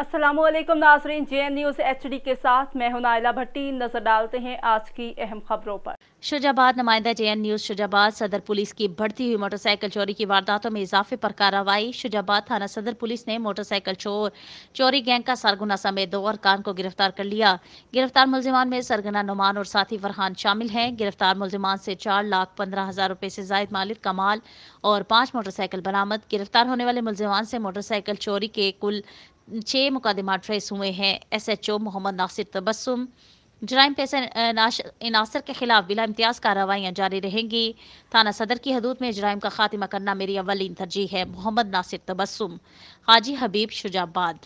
असलम नाजरीन J N news H D के साथ मैं हूं नायला भट्टी नजर डालते हैं आज की अहम खबरों पर शुजाबाद नुमाइंदा जे एन न्यूज़ शुजाबाद सदर पुलिस की बढ़ती हुई मोटरसाइकिल चोरी की वारदातों में इजाफे पर कार्रवाई शुजाबाद थाना सदर पुलिस ने मोटरसाइकिल चोर चोरी गैंग का सरगुना समेत दो और कान को गिरफ्तार कर लिया गिरफ्तार मुलजिमान में सरगना नुमान और साथी फरहान शामिल हैं गिरफ्तार मुलजिमान से चार लाख पंद्रह हजार रुपये से जायद मालिक का माल और पाँच मोटरसाइकिल बरामद गिरफ्तार होने वाले मुलजिमान से मोटरसाइकिल चोरी के कुल छः मुकदमा ट्रेस हुए हैं S H O Mohammad Nasir Tabassum जराइम पैसा इनासर के खिलाफ बिला इम्तियाज कार्रवाइयाँ जारी रहेंगी थाना सदर की हदूद में जराइम का खात्मा करना मेरी अवलिन तरजीह है मोहम्मद नासिर तबस्सुम हाजी हबीब शुजाबाद